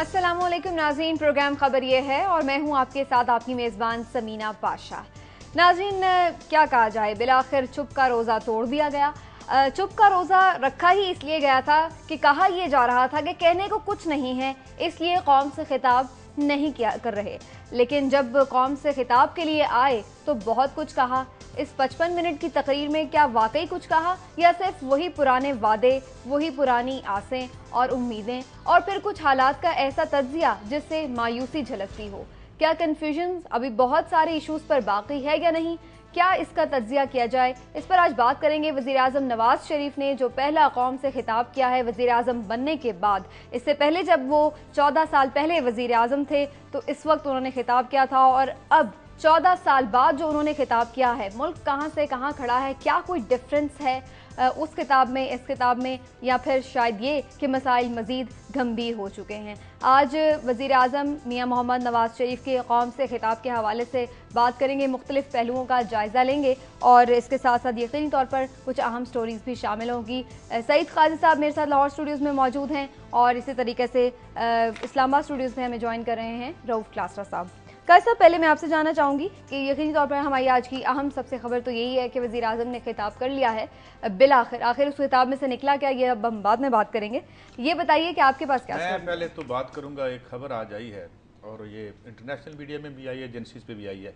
असलम नाजीन प्रोग्राम खबर ये है और मैं हूँ आपके साथ आपकी मेज़बान समीना पाशा नाजीन क्या कहा जाए बिल आखिर चुप का रोज़ा तोड़ दिया गया चुप का रोज़ा रखा ही इसलिए गया था कि कहा यह जा रहा था कि कहने को कुछ नहीं है इसलिए कौम से खिताब नहीं किया कर रहे लेकिन जब कौम से खिताब के लिए आए तो बहुत कुछ कहा इस 55 मिनट की तकरीर में क्या वाकई कुछ कहा या सिर्फ वही पुराने वादे वही पुरानी आसें और उम्मीदें और फिर कुछ हालात का ऐसा तजिया जिससे मायूसी झलकती हो क्या कन्फ्यूजन अभी बहुत सारे इशूज़ पर बाकी है या नहीं क्या इसका तजिया किया जाए इस पर आज बात करेंगे वजीर अजम नवाज शरीफ ने जो पहला कौम से खिताब किया है वजीर अजम बनने के बाद इससे पहले जब वो चौदह साल पहले वजीर अजम थे तो इस वक्त उन्होंने खिताब किया था और अब चौदह साल बाद जो उन्होंने खिताब किया है मुल्क कहाँ से कहाँ खड़ा है क्या कोई डिफरेंस है उस किताब में इस किताब में या फिर शायद ये कि मसाइल मज़ीद गंभीर हो चुके हैं आज वज़ी अजम मियाँ मोहम्मद नवाज़ शरीफ के कौम से खिताब के हवाले से बात करेंगे मुख्तलिफ पहलुओं का जायज़ा लेंगे और इसके साथ साथ यकीनी तौर पर कुछ अहम स्टोरीज़ भी शामिल होंगी सईद खाजी साहब मेरे साथ लाहौर स्टूडियोज़ में मौजूद हैं और इसी तरीके से इस्लामाबाद स्टूडियोज़ में हमें ज्वाइन कर रहे हैं रऊफ़ क्लासरा साहब काज पहले मैं आपसे जानना चाहूँगी कि यकीनी तौर पर हमारी आज की अहम सबसे खबर तो यही है कि वज़ी अजम ने खिताब कर लिया है बिल आखिर आखिर उस खिताब में से निकला क्या ये अब हम बाद में बात करेंगे ये बताइए कि आपके पास क्या मैं पहले तो बात करूँगा एक खबर आज आई है और ये इंटरनेशनल मीडिया में भी आई है एजेंसीज पे भी आई है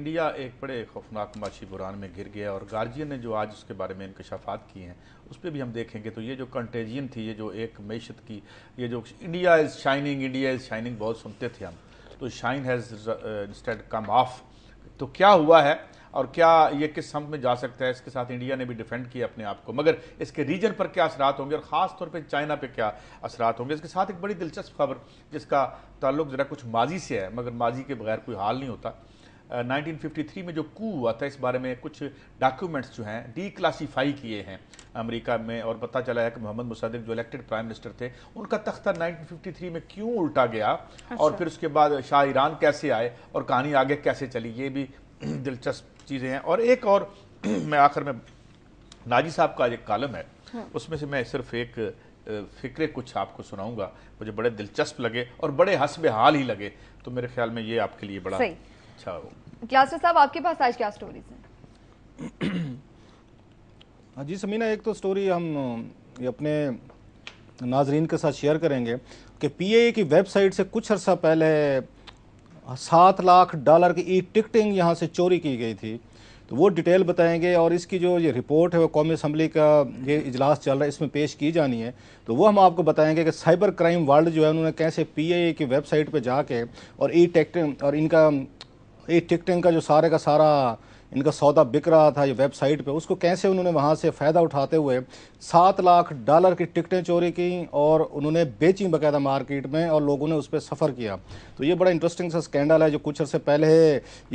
इंडिया एक बड़े खौफनाक माशी बुरान में घिर गया और गार्जियन ने जो आज उसके बारे में इंकशाफात किए हैं उस पर भी हम देखेंगे तो ये जो कंटेजियन थी ये जो एक मीशत की ये जो India is shining India is shining बहुत सुनते थे हम तो shine has instead come off तो क्या हुआ है और क्या ये किस हम में जा सकता है इसके साथ इंडिया ने भी डिफेंड किया अपने आप को मगर इसके रीजन पर क्या असरात होंगे और ख़ास तौर पे चाइना पे क्या असरात होंगे इसके साथ एक बड़ी दिलचस्प खबर जिसका ताल्लुक ज़रा कुछ माजी से है मगर माजी के बगैर कोई हाल नहीं होता 1953 uh, में जो कू हुआ था इस बारे में कुछ डॉक्यूमेंट्स जो हैं डी क्लासीफाई किए हैं अमेरिका में और पता चला है कि मोहम्मद मुसादिक जो इलेक्टेड प्राइम मिनिस्टर थे उनका तख्ता 1953 में क्यों उल्टा गया अच्छा। और फिर उसके बाद शाह ईरान कैसे आए और कहानी आगे कैसे चली ये भी दिलचस्प चीज़ें हैं और एक और मैं आखिर में नाजी साहब का एक कालम है हाँ। उसमें से मैं सिर्फ एक फिक्रे कुछ आपको सुनाऊंगा मुझे बड़े दिलचस्प लगे और बड़े हसब हाल ही लगे तो मेरे ख्याल में ये आपके लिए बड़ा अच्छा हो क्लास्टर साहब आपके पास आज क्या स्टोरीज हैं हाँ जी समीना एक तो स्टोरी हम अपने नाजरीन के साथ शेयर करेंगे कि ए की वेबसाइट से कुछ अर्सा पहले सात लाख डॉलर की ई टिकटिंग यहाँ से चोरी की गई थी तो वो डिटेल बताएंगे और इसकी जो ये रिपोर्ट है वो कौमी असम्बली का ये इजलास चल रहा है इसमें पेश की जानी है तो वो हम आपको बताएंगे कि साइबर क्राइम वर्ल्ड जो है उन्होंने कैसे ए की वेबसाइट पर जाके और ई टिकटिंग और इनका ई टिकटिंग का जो सारे का सारा इनका सौदा बिक रहा था ये वेबसाइट पे उसको कैसे उन्होंने वहाँ से फ़ायदा उठाते हुए सात लाख डॉलर की टिकटें चोरी की और उन्होंने बेची बाकायदा मार्केट में और लोगों ने उस पर सफ़र किया तो ये बड़ा इंटरेस्टिंग सा स्कैंडल है जो कुछ अर्से पहले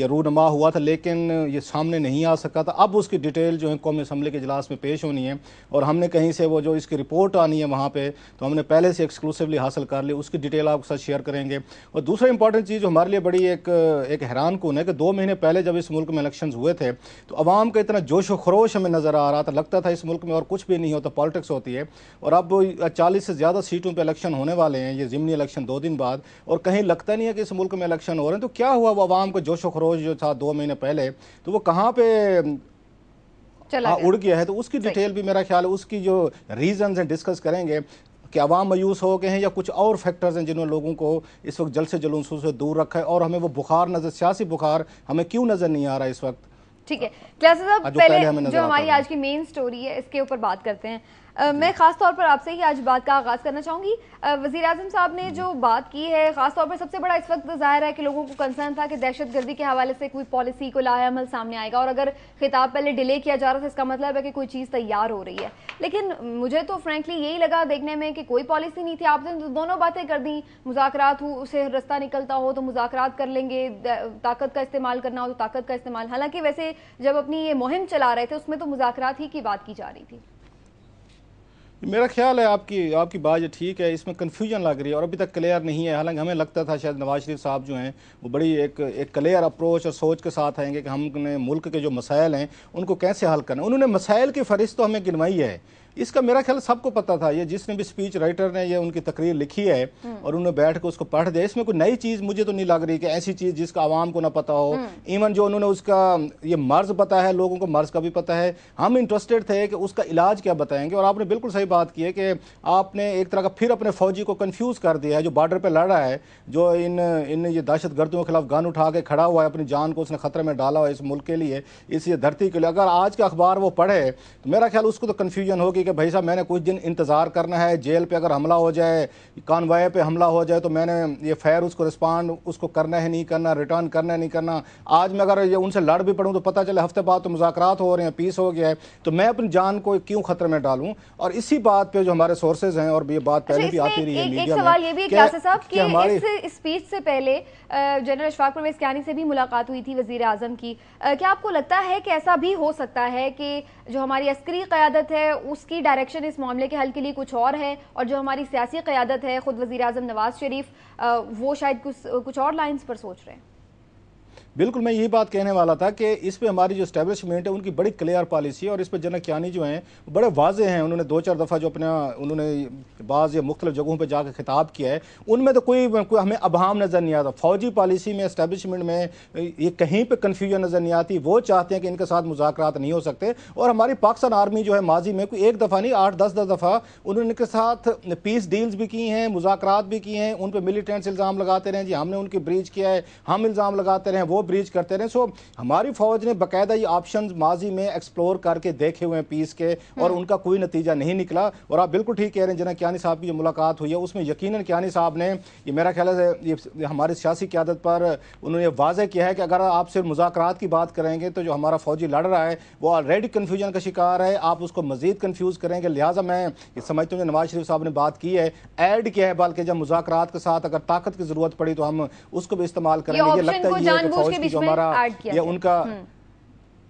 ये रूनमा हुआ था लेकिन ये सामने नहीं आ सका था अब उसकी डिटेल जो है कौमी असम्बली के इजलास में पेश होनी है और हमने कहीं से वो जो इसकी रिपोर्ट आनी है वहाँ पर तो हमने पहले से एक्सक्लूसिवली हासिल कर ली उसकी डिटेल आपके साथ शेयर करेंगे और दूसरा इंपॉर्टेंट चीज़ जो हमारे लिए बड़ी एक एक हैरान कन है कि दो महीने पहले जब इस मुल्क में इलेक्शन हुए हुए थे तो आवाम का इतना जोश व खरोश हमें नज़र आ रहा था लगता था इस मुल्क में और कुछ भी नहीं होता तो पॉलिटिक्स होती है और अब चालीस से ज़्यादा सीटों पर इलेक्शन होने वाले हैं ये ज़िमनी इलेक्शन दो दिन बाद और कहीं लगता नहीं है कि इस मुल्क में इलेक्शन हो रहे हैं तो क्या हुआ वो आवाम का जोश व खरोश जो था दो महीने पहले तो वो कहाँ पर चला आ, हाँ, उड़ गया है तो उसकी डिटेल भी मेरा ख्याल है उसकी जो रीजंस हैं डिस्कस करेंगे कि आवाम मायूस हो गए हैं या कुछ और फैक्टर्स हैं जिन्होंने लोगों को इस वक्त जल से जलूसों से दूर रखा है और हमें वो बुखार नज़र सियासी बुखार हमें क्यों नज़र नहीं आ रहा है इस वक्त ठीक है क्लासेस अब हाँ, पहले, पहले जो हमारी आज की मेन स्टोरी है इसके ऊपर बात करते हैं मैं ख़ास तौर पर आपसे ही आज बात का आगाज़ करना चाहूंगी वज़ी अजम साहब ने जो बात की है ख़ास तौर पर सबसे बड़ा इस वक्त ज़ाहिर है कि लोगों को कंसर्न था कि दहशत गर्दी के हवाले से कोई पॉलिसी को अमल सामने आएगा और अगर खिताब पहले डिले किया जा रहा था इसका मतलब है कि कोई चीज़ तैयार हो रही है लेकिन मुझे तो फ्रेंकली यही लगा देखने में कि कोई पॉलिसी नहीं थी आपने तो दोनों बातें कर दी मुजाकर हो उसे रास्ता निकलता हो तो मुजाकरात कर लेंगे ताकत का इस्तेमाल करना हो तो ताकत का इस्तेमाल हालांकि वैसे जब अपनी ये मुहिम चला रहे थे उसमें तो मुजाकरात ही की बात की जा रही थी मेरा ख्याल है आपकी आपकी बात ठीक है इसमें कन्फ्यूजन लग रही है और अभी तक क्लियर नहीं है हालांकि हमें लगता था शायद नवाज शरीफ साहब जो हैं वो बड़ी एक एक क्लियर अप्रोच और सोच के साथ आएंगे कि हमने मुल्क के जो मसाइल हैं उनको कैसे हल करना उन्होंने मसाइल की फहरिस्त तो हमें गिनवाई है इसका मेरा ख्याल सबको पता था ये जिसने भी स्पीच राइटर ने ये उनकी तकरीर लिखी है हम्म। और उन्होंने बैठ के उसको पढ़ दिया इसमें कोई नई चीज़ मुझे तो नहीं लग रही कि ऐसी चीज़ जिसका आवाम को ना पता हो इवन हम्म। जो उन्होंने उसका ये मर्ज पता है लोगों को मर्ज का भी पता है हम इंटरेस्टेड थे कि उसका इलाज क्या बताएंगे और आपने बिल्कुल सही बात की है कि आपने एक तरह का फिर अपने फौजी को कन्फ्यूज़ कर दिया है जो बॉर्डर पर लड़ रहा है जो इन इन ये दहशत गर्दों के खिलाफ गन उठा के खड़ा हुआ है अपनी जान को उसने खतरे में डाला हुआ है इस मुल्क के लिए इस धरती के लिए अगर आज के अखबार वो पढ़े तो मेरा ख्याल उसको तो कन्फ्यूजन होगी की कि भाई साहब मैंने कुछ दिन इंतज़ार करना है जेल पे अगर हमला हो जाए कानवाए पे हमला हो जाए तो मैंने ये फायर उसको रिस्पॉन्ड उसको करना है नहीं करना रिटर्न करना है नहीं करना आज मैं अगर ये उनसे लड़ भी पड़ूँ तो पता चले हफ्ते बाद तो मुजाकर हो रहे हैं पीस हो गया है तो मैं अपनी जान को क्यों खतरे में डालूँ और इसी बात पर जो हमारे सोर्सेज हैं और ये बात अच्छा, पहले भी आती रही है मीडिया स्पीच से पहले जनरल अशफाक परवेज कैनी से भी मुलाकात हुई थी वजीर आजम की क्या आपको लगता है कि ऐसा भी हो सकता है कि जो हमारी अस्करी क्यादत है उस उसकी डायरेक्शन इस मामले के हल के लिए कुछ और है और जो हमारी सियासी क्यादत है खुद वजी अजम नवाज शरीफ वो शायद कुछ कुछ और लाइन्स पर सोच रहे हैं बिल्कुल मैं यही बात कहने वाला था कि इस पर हमारी जो स्टैब्लिशमेंट है उनकी बड़ी क्लियर पॉलिसी है और इस पर जनक यानी जो हैं बड़े वाजे हैं उन्होंने दो चार दफ़ा जो अपना उन्होंने बाज़ या मुख्तलिफ जगहों पर जाकर खिताब किया है उनमें तो कोई, कोई हमें अबहम नज़र नहीं आता फौजी पॉलिसी में इस्टेबलिशमेंट में ये कहीं पर कन्फ्यूजन नज़र नहीं आती वो चाहते हैं कि इनके साथ मुजाकर नहीं हो सकते और हमारी पाकिस्तान आर्मी जो है माजी में कोई एक दफ़ा नहीं आठ दस दस दफ़ा उन्होंने इनके साथ पीस डील्स भी की हैं मुजाकर भी किए हैं उन पर मिलीटेंट्स इल्ज़ाम लगाते रहे जी हमने उनकी ब्रीच किया है हम इल्ज़ाम लगाते रहे वो वो ब्रीच करते रहे सो हमारी फौज ने बाकायदा ये ऑप्शन माजी में एक्सप्लोर करके देखे हुए हैं पीस के और हम्म। उनका कोई नतीजा नहीं निकला और आप बिल्कुल ठीक कह रहे हैं जना कियानी साहब की जो मुलाकात हुई है उसमें यकीन कियानी साहब ने ये मेरा ख्याल है ये हमारी सियासी क्यादत पर उन्होंने वाजह किया है कि अगर आप सिर्फ मुजाकर की बात करेंगे तो जो हमारा फौजी लड़ रहा है वो ऑलरेडी कन्फ्यूजन का शिकार है आप उसको मजीद कन्फ्यूज करेंगे लिहाजा मैं ये समझता तो हूँ जो नवाज शरीफ साहब ने बात की है ऐड किया है बल्कि जब मुजाकर के साथ अगर ताकत की जरूरत पड़ी तो हम उसको भी इस्तेमाल करेंगे ये लगता है उसके बीच में हमारा या उनका हम्म।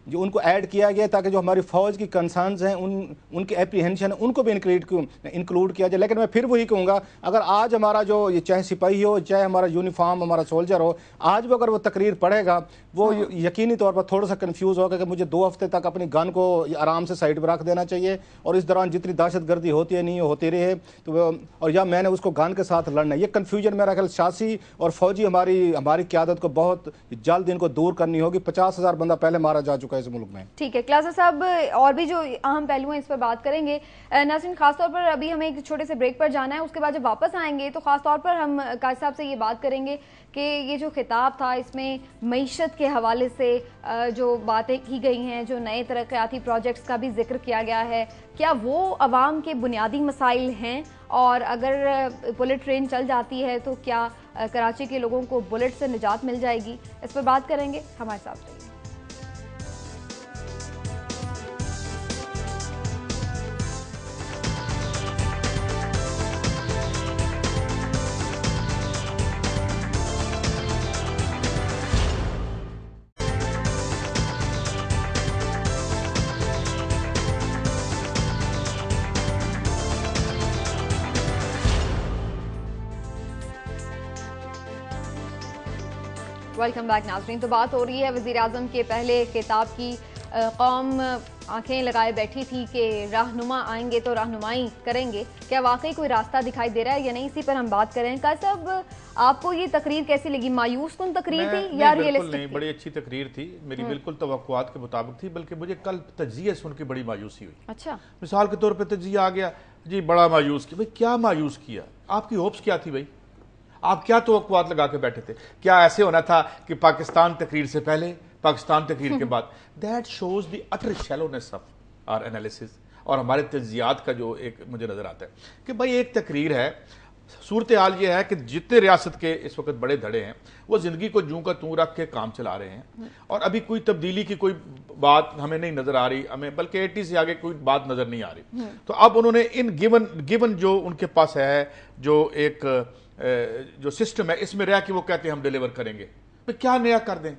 जो उनको ऐड किया गया ताकि जो हमारी फौज की कंसर्नस हैं उन उनके एप्रीहेंशन है उनको भी इंक्रीड इंक्लूड किया जाए लेकिन मैं फिर वही कहूँगा अगर आज हमारा जो ये चाहे सिपाही हो चाहे हमारा यूनिफॉर्म हमारा सोल्जर हो आज भी अगर वो तकरीर पढ़ेगा वो हाँ। यकीनी तौर पर थोड़ा सा कन्फ्यूज होगा कि मुझे दो हफ्ते तक अपनी गन को आराम से साइड पर रख देना चाहिए और इस दौरान जितनी दहशत गर्दी होती है नहीं होती है तो और या मैंने उसको गन के साथ लड़ना है ये कन्फ्यूजन मेरा ख्याल सियासी और फौजी हमारी हमारी क्यादत को बहुत जल्द इनको दूर करनी होगी पचास हज़ार बंदा पहले मारा जा चुका चुका है इस मुल्क में ठीक है क्लासा साहब और भी जो अहम पहलू हैं इस पर बात करेंगे नासिन खासतौर पर अभी हमें एक छोटे से ब्रेक पर जाना है उसके बाद जब वापस आएंगे तो खासतौर पर हम काज साहब से ये बात करेंगे कि ये जो खिताब था इसमें मीशत के हवाले से जो बातें की गई हैं जो नए तरक्याती प्रोजेक्ट्स का भी जिक्र किया गया है क्या वो आवाम के बुनियादी मसाइल हैं और अगर बुलेट ट्रेन चल जाती है तो क्या कराची के लोगों को बुलेट से निजात मिल जाएगी इस पर बात करेंगे हमारे साथ रहिए वेलकम बैक नाजरीन तो बात हो रही है वजीर अजम के पहले खिताब की कौम आंखें लगाए बैठी थी कि रहनुमा आएंगे तो रहनुमाई करेंगे क्या वाकई कोई रास्ता दिखाई दे रहा है या नहीं इसी पर हम बात करें का सब आपको ये तकरीर कैसी लगी मायूस कौन तकरीर थी या रियलिस्टिक नहीं बड़ी अच्छी तकरीर थी मेरी हम्म। बिल्कुल तो के मुताबिक थी बल्कि मुझे कल तजिए सुन के बड़ी मायूसी हुई अच्छा मिसाल के तौर पर तजिया आ गया जी बड़ा मायूस किया भाई क्या मायूस किया आपकी होप्स क्या थी भाई आप क्या तो लगा के बैठे थे क्या ऐसे होना था कि पाकिस्तान तकरीर से पहले पाकिस्तान तकरीर के बाद that shows the utter shallowness of our analysis और हमारे तजियात का जो एक मुझे नज़र आता है कि भाई एक तकरीर है सूरत हाल यह है कि जितने रियासत के इस वक्त बड़े धड़े हैं वो ज़िंदगी को जूं का तू रख के काम चला रहे हैं और अभी कोई तब्दीली की कोई बात हमें नहीं नज़र आ रही हमें बल्कि एटी से आगे कोई बात नज़र नहीं आ रही हम्म। तो अब उन्होंने इन गिवन गिवन जो उनके पास है जो एक जो सिस्टम है इसमें रह के वो कहते हैं हम डिलीवर करेंगे तो क्या नया कर दें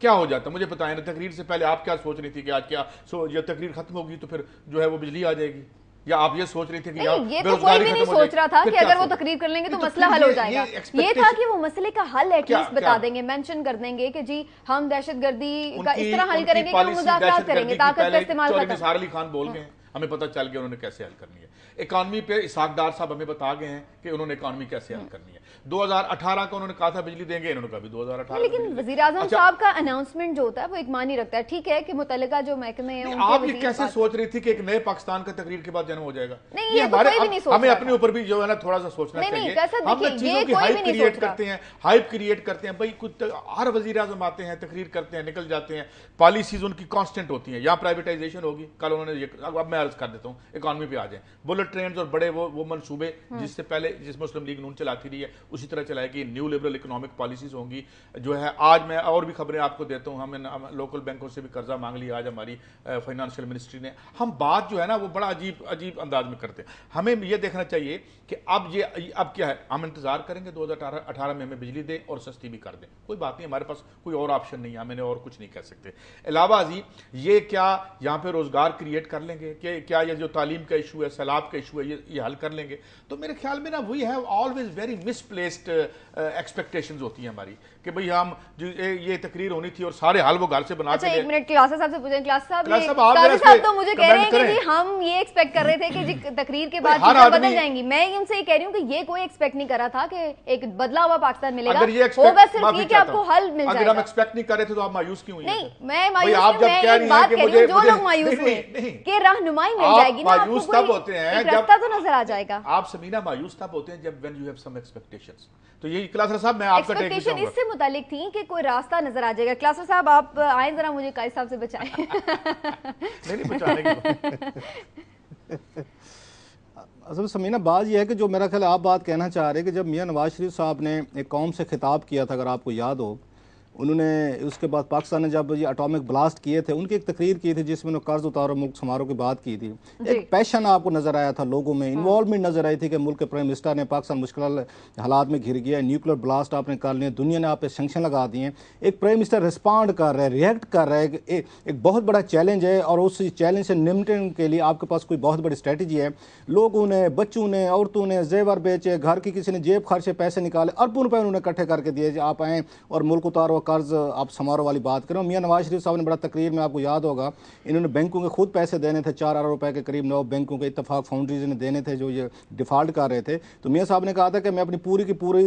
क्या हो जाता मुझे पता है ना तकरीर से पहले आप क्या सोच रही थी कि आज क्या सो जब तकरीर खत्म होगी तो फिर जो है वो बिजली आ जाएगी या आप ये सोच रही थी कि ये तो कोई भी नहीं सोच रहा था कि अगर वो तकरीर कर लेंगे तो, तो मसला हल हो जाएगा ये था कि वो मसले का हल एटलीस्ट बता देंगे मेंशन कर देंगे कि जी हम दहशत गर्दी का इस तरह हल करेंगे करेंगे ताकत का इस्तेमाल करेंगे खान बोल हाँ। गए हमें पता चल गया उन्होंने कैसे हल करनी है इकानमी पे इसाकदार साहब हमें बता गए हैं कि उन्होंने इकानमी कैसे हल करनी है 2018 का उन्होंने कहा था बिजली देंगे इन्होंने कहा 2018 लेकिन वजीर अजम अच्छा। साहब का अनाउंसमेंट जो होता है वो एक मानी रखता है ठीक है कि मुतल जो महकमे हैं आप ये कैसे सोच रही थी कि एक नए पाकिस्तान का तकरीर के बाद जन्म हो जाएगा नहीं तो हमारे हमें अपने ऊपर भी जो है ना थोड़ा सा सोचना चाहिए हम चीजों की हाइप क्रिएट करते हैं हाइप क्रिएट करते हैं भाई कुछ हर वजीर अजम आते हैं तकरीर करते हैं निकल जाते हैं पॉलिसीज उनकी कॉन्स्टेंट होती है या प्राइवेटाइजेशन होगी कल उन्होंने अब मैं अर्ज कर देता हूँ इकॉनमी पे आ जाए बुलेट लिबरल ट्रेन और बड़े वो वो मनसूबे हम्म। जिससे पहले जिस मुस्लिम लीग नून चलाती रही है उसी तरह चलाएगी न्यू लिबरल इकोनॉमिक पॉलिसीज होंगी जो है आज मैं और भी खबरें आपको देता हूँ हमें लोकल बैंकों से भी कर्जा मांग लिया आज हमारी फाइनेंशियल मिनिस्ट्री ने हम बात जो है ना वो बड़ा अजीब अजीब अंदाज में करते हैं हमें यह देखना चाहिए कि अब ये अब क्या है हम इंतजार करेंगे दो में हमें बिजली दें और सस्ती भी कर दें कोई बात नहीं हमारे पास कोई और ऑप्शन नहीं है हमें और कुछ नहीं कह सकते अलावा अजी ये क्या यहाँ पे रोजगार क्रिएट कर लेंगे क्या ये जो तालीम का इशू है सैलाब आपका इशू है ये ये हल कर लेंगे तो मेरे ख्याल में ना we have always very misplaced expectations होती हैं हमारी कि भाई हम ये, ये तकरीर होनी थी और सारे हाल वो घर से बना अच्छा, एक मिनट क्लासा साहब से पूछें क्लास साहब क्लास साहब आप साहब तो मुझे कह रहे हैं कि जी हम ये एक्सपेक्ट कर रहे थे कि जी तकरीर के बाद चीजें बदल जाएंगी मैं उनसे ये कह रही हूँ कि ये कोई एक्सपेक्ट नहीं कर रहा था कि एक बदला हुआ पाकिस्तान मिलेगा ये होगा सिर्फ ये कि आपको हल मिल जाएगा अगर हम एक्सपेक्ट नहीं कर रहे थे तो आप मायूस क्यों हुई नहीं मैं मायूस आप जब कह रही हैं कि मुझे जो लोग मायूस हैं कि रहनुमाई मिल जाएगी ना मायूस तब होते हैं जब तो नजर आ जाएगा आप समीना मायूस तब होते हैं जब when you have some expectations तो यही क्लास साहब मैं आपका टेक इससे मुतालिक थी कि कोई रास्ता नजर आ जाएगा क्लासर साहब आप आए जरा मुझे काई साहब से बचाए असल समीना बात यह है कि जो मेरा ख्याल आप बात कहना चाह रहे हैं कि जब मियाँ नवाज शरीफ साहब ने एक कौम से खिताब किया था अगर आपको याद हो उन्होंने उसके बाद पाकिस्तान ने जब ये अटोमिक ब्लास्ट किए थे उनकी एक तकरीर की थी जिसमें उन्होंने कर्ज उतारो मुल्क समारोह की बात की थी एक पैशन आपको नजर आया था लोगों में इन्वॉल्वमेंट हाँ। नजर आई थी कि मुल्क के प्राइम मिनिस्टर ने पाकिस्तान मुश्किल हालात में घिर गया न्यूक्लियर ब्लास्ट आपने कर लिया दुनिया ने आप पे सेंक्शन लगा दिए एक प्राइम मिनिस्टर रिस्पॉन्ड कर रहे रिएक्ट कर रहे हैं एक बहुत बड़ा चैलेंज है और उस चैलेंज से निपटने के लिए आपके पास कोई बहुत बड़ी स्ट्रेटजी है लोगों ने बच्चों ने औरतों ने जेवर बेचे घर की किसी ने जेब खर्चे पैसे निकाले अरबों रुपये उन्होंने इकट्ठे करके दिए आप आएँ और मुल्क उतारो कर्ज़ आप समारोह वाली बात करें मियाँ नवाज शरीफ साहब ने बड़ा तकरीर में आपको याद होगा इन्होंने बैंकों के खुद पैसे देने थे चार अरब रुपए के करीब नौ बैंकों के इतफाक़ फाउंड्रीज ने देने थे जो ये डिफ़ाल्ट कर रहे थे तो मियाँ साहब ने कहा था कि मैं अपनी पूरी की पूरी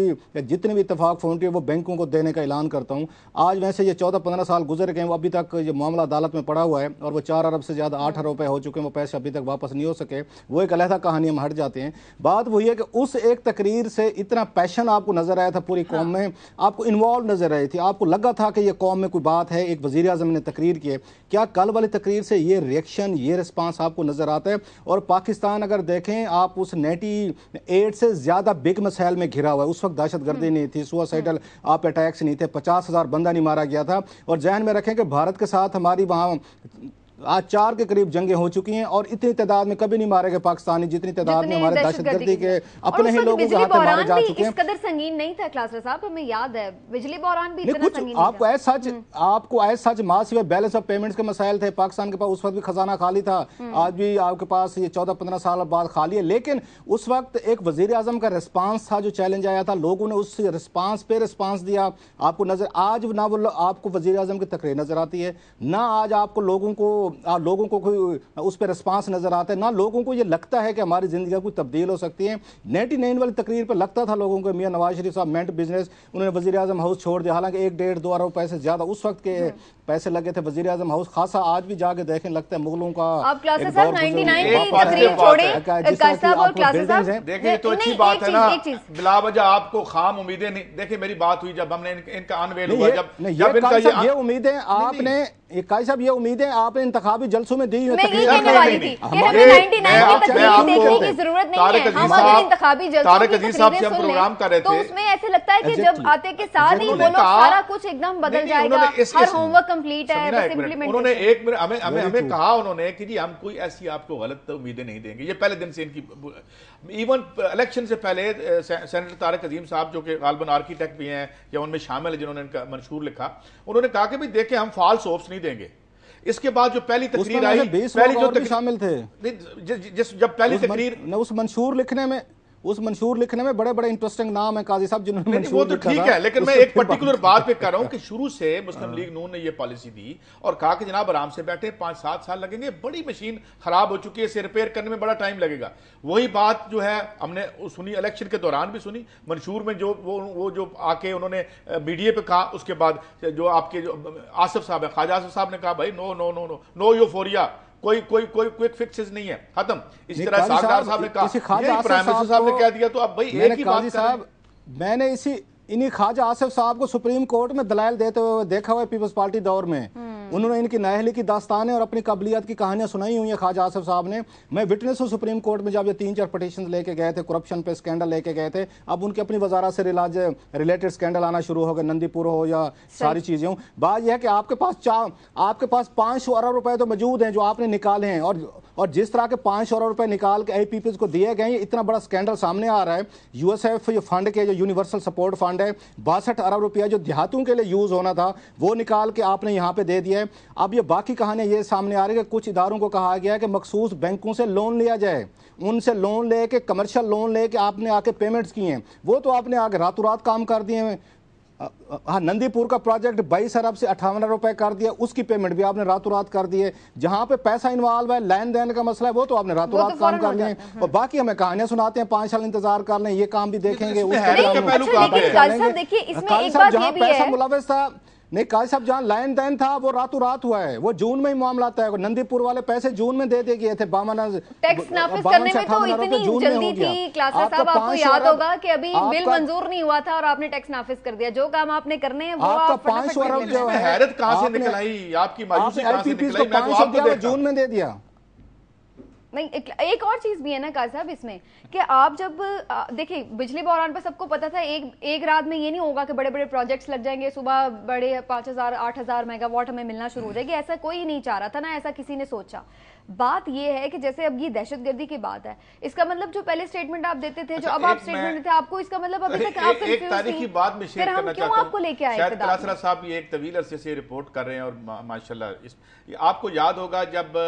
जितने भी इतफाक़ फाउंड्री है वो बैंकों को देने का ऐलान करता हूँ आज वैसे ये चौदह पंद्रह साल गुजर गए वो अभी तक ये मामला अदालत में पड़ा हुआ है और वो चार अरब से ज़्यादा आठ अरब रुपये हो चुके हैं वो पैसे अभी तक वापस नहीं हो सके वो एक अलहदा कहानी हम हट जाते हैं बात वही है कि उस एक तकरीर से इतना पैशन आपको नज़र आया था पूरी कौम हाँ। में आपको इन्वॉल्व नज़र आई थी आपको लगा था कि यह कौम में कोई बात है एक वजी अजम ने तकरीर की है क्या कल वाली तकरीर से ये रिएक्शन ये रिस्पांस आपको नज़र आता है और पाकिस्तान अगर देखें आप उस नेटी एट से ज़्यादा बिग मसाइल में घिरा हुआ है उस वक्त दहशत गर्दी हम्म। नहीं थी सुसाइडल आप अटैक्स नहीं थे पचास हज़ार बंदा नहीं मारा गया था और जहन में रखें कि भारत के साथ हमारी वहाँ आज चार के करीब जंगे हो चुकी हैं और इतनी तादाद में कभी नहीं मारे गए पाकिस्तानी जितनी तादाद में हमारे दहशतगर्दी के अपने ही लोगों के हाथ मारे जा चुके हैं कदर संगीन नहीं था क्लासर साहब हमें याद है बिजली बहरान भी इतना संगीन हम्म। आपको ऐसा सच आपको ऐसा सच माँ बैलेंस ऑफ पेमेंट्स के मसाइल थे पाकिस्तान के पास उस वक्त भी खजाना खाली था हम्म। आज भी आपके पास ये चौदह पंद्रह साल बाद खाली है लेकिन उस वक्त एक वजीर अजम का रिस्पॉन्स था जो चैलेंज आया था लोगों ने उस रिस्पॉन्स पे रिस्पॉन्स दिया आपको नजर आज ना वो आपको वजीर अजम की तकरीर नजर आती है ना आज आपको लोगों को आ, लोगों को कोई उस पर रिस्पांस नज़र आता है ना लोगों को ये लगता है कि हमारी ज़िंदगी कोई तब्दील हो सकती है नाइन्टी नाइन वाली तकरीर पर लगता था लोगों को मियाँ नवाज शरीफ साहब मेंट बिजनेस उन्होंने वजी अजम हाउस छोड़ दिया हालांकि एक डेढ़ दो अरब पैसे ज़्यादा उस वक्त के हम्म। पैसे लगे थे वजी अजम हाउस खासा आज भी जाके देखें लगता है मुगलों का देखिए तो अच्छी बात है ना बिलावजह आपको खाम उम्मीदें नहीं देखिए मेरी बात हुई जब हमने इनका अनवेल हुआ जब जब इनका ये उम्मीदें आपने ये काई साहब ये उम्मीदें आपने इंतजामी जलसों में दी हुई साहब से हम प्रोग्राम कर रहे थे उसमें ऐसे लगता है कि जब आते के साथ ही सारा कुछ एकदम बदल जाएगा हर होमवर्क कंप्लीट है उन्होंने एक हमें हमें हमें तो- कहा उन्होंने कि जी हम कोई ऐसी आपको गलत उम्मीदें नहीं देंगे ये पहले दिन से इनकी इवन इलेक्शन से पहले सेनेटर तारक अजीम साहब जो कि गालबन आर्किटेक्ट भी हैं या उनमें शामिल है जिन्होंने इनका मंशूर लिखा उन्होंने कहा कि भाई देखें हम फॉल्स होप्स नहीं नहीं देंगे इसके बाद जो पहली तकरीर आई पहली जो शामिल थे जब पहली तकरीर उस मंशूर लिखने में उस मंशूर लिखने में बड़े बड़े इंटरेस्टिंग नाम है काजी साहब जिन्होंने वो तो ठीक है लेकिन मैं एक पर्टिकुलर बात पे कर रहा हूँ कि शुरू से मुस्लिम लीग हाँ। नून ने ये पॉलिसी दी और कहा कि जनाब आराम से बैठे पांच सात साल लगेंगे बड़ी मशीन खराब हो चुकी है इसे रिपेयर करने में बड़ा टाइम लगेगा वही बात जो है हमने सुनी इलेक्शन के दौरान भी सुनी मंशूर में जो वो वो जो आके उन्होंने मीडिया पर कहा उसके बाद जो आपके जो आसफ साहब है ख्वाजा आसफ साहब ने कहा भाई no no no no no euphoria कोई कोई कोई क्विक फिक्सेस नहीं है खत्म इस तरह साहब ने कहा प्राइम मिनिस्टर साहब ने कह दिया तो अब भाई एक ही बात साहब मैंने इसी इन्हीं ख्वाजा आसिफ साहब को सुप्रीम कोर्ट में दलाल देते हुए देखा हुआ है पीपल्स पार्टी दौर में हम्म। उन्होंने इनकी नाहली की दास्तानें और अपनी कबलियत की कहानियां सुनाई हुई हैं खाजा आसिफ साहब ने मैं विटनेस हूँ सुप्रीम कोर्ट में जब ये तीन चार पटिशन लेके गए थे करप्शन पे स्कैंडल लेके गए थे अब उनके अपनी वजारा से रिलाज रिलेटेड स्कैंडल आना शुरू हो गए नंदीपुर हो या सारी चीज़ें हों बात यह है कि आपके पास चार आपके पास पाँच अरब रुपए तो मौजूद हैं जो आपने निकाले हैं और और जिस तरह के पाँच अरब रुपए निकाल के आई को दिए गए इतना बड़ा स्कैंडल सामने आ रहा है यूएसएफ फंड के जो यूनिवर्सल सपोर्ट फंड फंड है बासठ अरब रुपया जो देहातों के लिए यूज़ होना था वो निकाल के आपने यहाँ पे दे दिया है अब ये बाकी कहानियाँ ये सामने आ रही है कि कुछ इदारों को कहा गया है कि मखसूस बैंकों से लोन लिया जाए उनसे लोन ले कमर्शियल लोन ले आपने आके पेमेंट्स किए हैं वो तो आपने आगे रातों रात काम कर दिए हैं हाँ नंदीपुर का प्रोजेक्ट बाईस अरब से अठावन अरब रुपए कर दिया उसकी पेमेंट भी आपने रातों रात कर दी है जहाँ पे पैसा इन्वॉल्व है लेन देन का मसला है वो तो आपने रातों रात तो काम कर लिया और बाकी हमें कहानियां सुनाते हैं पांच साल इंतजार कर लें ये काम भी तो देखेंगे अच्छा, पैसा मुलावज था नहीं काजी साहब जहाँ लाइन दैन था वो रातों रात हुआ है वो जून में ही मामला तय नंदीपुर वाले पैसे जून में दे दिए गए थे बावन टैक्स नाफिज करने में तो इतनी जल्दी थी क्लासा साहब आपको याद होगा कि अभी बिल मंजूर नहीं हुआ था और आपने टैक्स नाफिज कर दिया जो काम आपने करने हैं वो आपका पांच सौ अरब जो है आपकी तो जून में दे दिया नहीं एक, एक और चीज़ भी है ना का साहब इसमें कि आप जब देखिए बिजली बहरान पर सबको पता था एक एक रात में ये नहीं होगा कि बड़े बड़े प्रोजेक्ट्स लग जाएंगे सुबह बड़े पाँच हज़ार आठ हज़ार मेगावाट हमें मिलना शुरू हो जाएगी ऐसा कोई नहीं चाह रहा था ना ऐसा किसी ने सोचा बात ये है कि जैसे अब ये दहशतगर्दी की बात है इसका मतलब जो पहले स्टेटमेंट आप देते थे जो अच्छा, अब आप स्टेटमेंट देते आपको इसका मतलब अभी तो तक आप एक तारीख की बात में शेयर करना चाहता आपको लेके आए साहब ये एक तवील अरसे रिपोर्ट कर रहे हैं और माशाल्लाह आपको याद होगा जब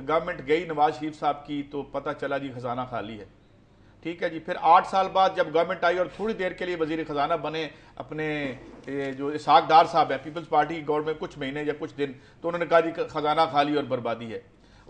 गवर्नमेंट गई नवाज शरीफ साहब की तो पता चला जी खजाना खाली है ठीक है जी फिर आठ साल बाद जब गवर्नमेंट आई और थोड़ी देर के लिए वजीर ख़जाना बने अपने जो इसाकदार साहब हैं पीपल्स पार्टी की गवर्नमेंट कुछ महीने या कुछ दिन तो उन्होंने कहा जी ख़जाना खाली और बर्बादी है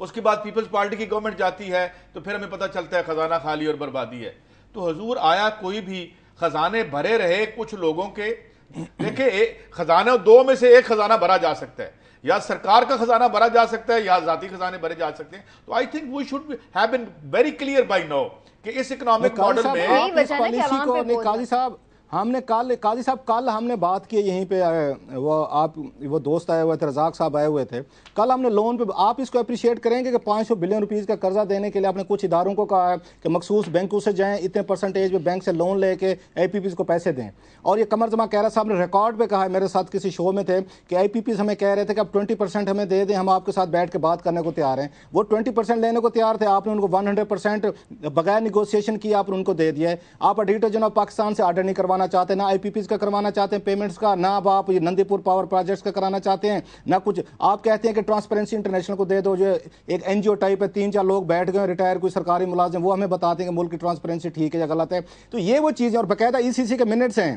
उसके बाद पीपल्स पार्टी की गवर्नमेंट जाती है तो फिर हमें पता चलता है ख़जाना खाली और बर्बादी है तो हजूर आया कोई भी ख़जाने भरे रहे कुछ लोगों के देखिए खजाना दो में से एक खजाना भरा जा सकता है या सरकार का खजाना भरा जा सकता है या जाती खजाने भरे जा सकते हैं तो I think we should have been very clear by now कि इस इकोनॉमिक तो मॉडल में पॉलिसी को काजी साहब हमने कल काजी साहब कल हमने बात की यहीं पे वो आप वो दोस्त आए हुए थे रजाक साहब आए हुए थे कल हमने लोन पे आप इसको अप्रिशिएट करेंगे कि 500 बिलियन रुपीस का कर्जा देने के लिए आपने कुछ इदारों को कहा है कि मखसूस बैंकों से जाएं इतने परसेंटेज में बैंक से लोन लेके ए को पैसे दें और ये कमर जमा कहरा साहब ने रिकॉर्ड पर कहा है मेरे साथ किसी शो में थे कि ए हमें कह रहे थे कि आप ट्वेंटी हमें दे दें हम आपके साथ बैठ के बात करने को तैयार हैं वो ट्वेंटी लेने को तैयार थे आपने उनको वन बगैर निगोसिएशन किया आपने उनको दे दिया आप ऑडिटर जनरल पाकिस्तान से आर्डर नहीं करवाना करवाना चाहते हैं ना आई का करवाना चाहते हैं पेमेंट्स का ना अब आप नंदीपुर पावर प्रोजेक्ट्स का कराना चाहते हैं ना कुछ आप कहते हैं कि ट्रांसपेरेंसी इंटरनेशनल को दे दो जो एक एन टाइप है तीन चार लोग बैठ गए रिटायर कोई सरकारी मुलाजिम वो हमें बताते हैं कि मुल्क की ट्रांसपेरेंसी ठीक है या गलत है तो ये वो चीज़ें और बाकायदा ई e के मिनट्स हैं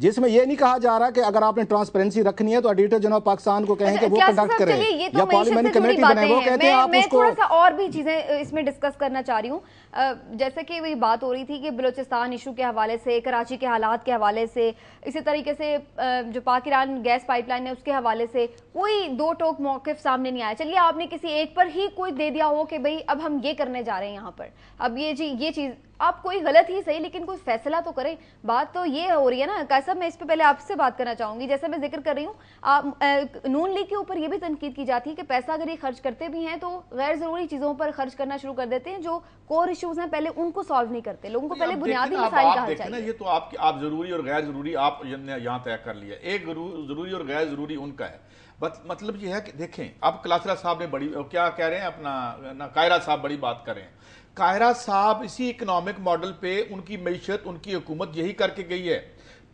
जिसमें यह नहीं कहा जा रहा कि अगर आपने ट्रांसपेरेंसी रखनी है तो ऑडिटर जनरल पाकिस्तान को कहें अच्छा, कि वो कंडक्ट करें तो या पार्लियामेंट कमेटी बनाए वो कहते हैं आप उसको थोड़ा सा और भी चीजें इसमें डिस्कस करना चाह रही हूँ जैसे कि वही बात हो रही थी कि बलोचिस्तान इशू के हवाले से कराची के हालात के हवाले से इसी तरीके से जो पाक ईरान गैस पाइपलाइन है उसके हवाले से कोई दो टोक मौकफ सामने नहीं आया चलिए आपने किसी एक पर ही कोई दे दिया हो कि भाई अब हम ये करने जा रहे हैं यहाँ पर अब ये जी ये चीज़ आप कोई गलत ही सही लेकिन कोई फैसला तो करें बात तो ये हो रही है ना कैसा मैं इस पे पहले आपसे बात करना चाहूंगी जैसे मैं जिक्र कर रही हूँ नून लीग के ऊपर ये भी तनकीद की जाती है कि पैसा अगर ये खर्च करते भी हैं तो गैर जरूरी चीज़ों पर खर्च करना शुरू कर देते हैं जो कोर इश्यूज हैं पहले उनको सॉल्व नहीं करते लोगों को पहले बुनियादी मसाइल कहा चाहिए ये तो आपकी आप जरूरी और गैर जरूरी आप यहाँ तय कर लिया एक जरूरी और गैर जरूरी उनका है मतलब ये है कि देखें अब कलासरा साहब ने बड़ी क्या कह रहे हैं अपना कायरा साहब बड़ी बात कर रहे हैं कायरा साहब इसी इकोनॉमिक मॉडल पे उनकी मीशत उनकी हुकूमत यही करके गई है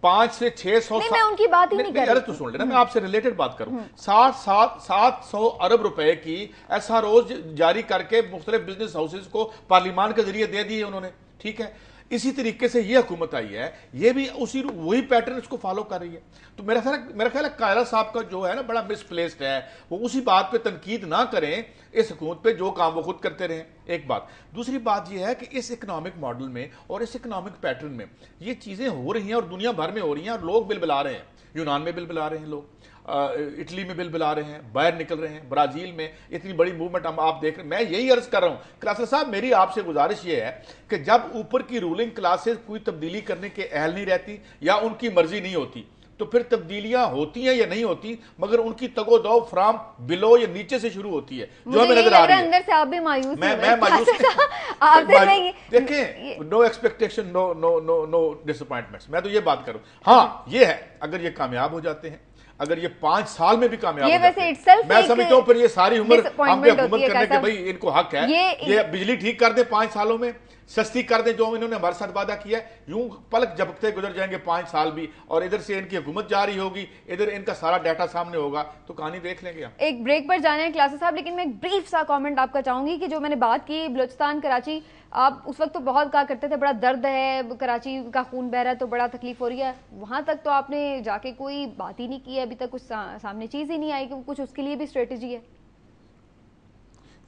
पांच से छह सौ मैं उनकी बात ही नहीं, नहीं कर तो सुन लेना मैं आपसे रिलेटेड बात करूं हम्म। सात सात सात सौ अरब रुपए की ऐसा रोज जारी करके मुख्तलिफ बिजनेस हाउसेज को पार्लिमान के जरिए दे दिए उन्होंने ठीक है इसी तरीके से ये हुकूमत आई है ये भी उसी वही पैटर्न इसको फॉलो कर रही है तो मेरा ख्याल मेरा ख्याल है कायरा साहब का जो है ना बड़ा मिसप्लेस्ड है वो उसी बात पे तनकीद ना करें इस हुकूमत पे जो काम वो खुद करते रहें एक बात दूसरी बात ये है कि इस इकोनॉमिक मॉडल में और इस इकोनॉमिक पैटर्न में ये चीज़ें हो रही हैं और दुनिया भर में हो रही हैं और लोग बिल बिला रहे हैं यूनान में बिल बिला रहे हैं लोग इटली में बिल बिला रहे हैं बाहर निकल रहे हैं ब्राज़ील में इतनी बड़ी मूवमेंट हम आप देख रहे हैं मैं यही अर्ज़ कर रहा हूं क्लासेस साहब मेरी आपसे गुजारिश ये है कि जब ऊपर की रूलिंग क्लासेस कोई तब्दीली करने के अहल नहीं रहती या उनकी मर्ज़ी नहीं होती तो फिर तब्दीलियां होती हैं या नहीं होती मगर उनकी तगो दो फ्राम बिलो या नीचे से शुरू होती है जो हमें नजर आ रही है अंदर से आप भी मायूस मैं मैं मायूस देखें no expectation no no no no disappointments मैं तो ये बात करूं हाँ ये है अगर ये कामयाब हो जाते हैं अगर ये पांच साल में भी कामयाब मैं समझता हूँ पर ये सारी उम्र हम हुकूमत करने के भाई इनको हक है ये बिजली ठीक कर दे पांच सालों में सस्ती कर दें जो इन्होंने हमारे साथ वादा किया है यूं पलक झपकते गुजर जाएंगे पाँच साल भी और इधर से इनकी हुकूमत जा रही होगी इधर इनका सारा डाटा सामने होगा तो कहानी देख लेंगे हम एक ब्रेक पर जाने हैं क्लासेस साहब लेकिन मैं एक ब्रीफ सा कमेंट आपका चाहूंगी कि जो मैंने बात की बलोचिस्तान कराची आप उस वक्त तो बहुत कहा करते थे बड़ा दर्द है कराची का खून बह रहा है तो बड़ा तकलीफ हो रही है वहाँ तक तो आपने जाके कोई बात ही नहीं की है अभी तक कुछ सामने चीज़ ही नहीं आई कि कुछ उसके लिए भी स्ट्रेटेजी है